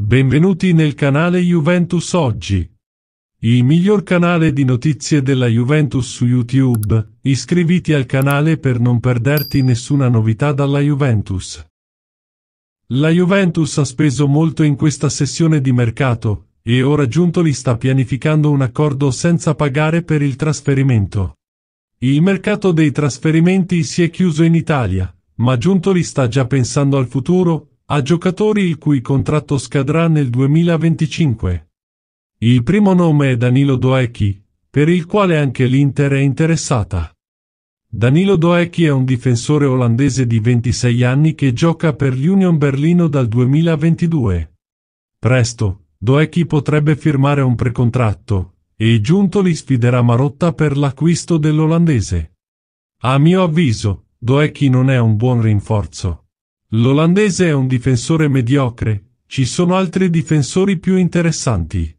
Benvenuti nel canale Juventus Oggi. Il miglior canale di notizie della Juventus su YouTube. Iscriviti al canale per non perderti nessuna novità dalla Juventus. La Juventus ha speso molto in questa sessione di mercato e ora Giuntoli sta pianificando un accordo senza pagare per il trasferimento. Il mercato dei trasferimenti si è chiuso in Italia, ma Giuntoli sta già pensando al futuro a giocatori il cui contratto scadrà nel 2025. Il primo nome è Danilo Doecchi, per il quale anche l'Inter è interessata. Danilo Doecchi è un difensore olandese di 26 anni che gioca per l'Union Berlino dal 2022. Presto, Doecchi potrebbe firmare un precontratto, e Giuntoli sfiderà Marotta per l'acquisto dell'olandese. A mio avviso, Doecchi non è un buon rinforzo. L'olandese è un difensore mediocre, ci sono altri difensori più interessanti.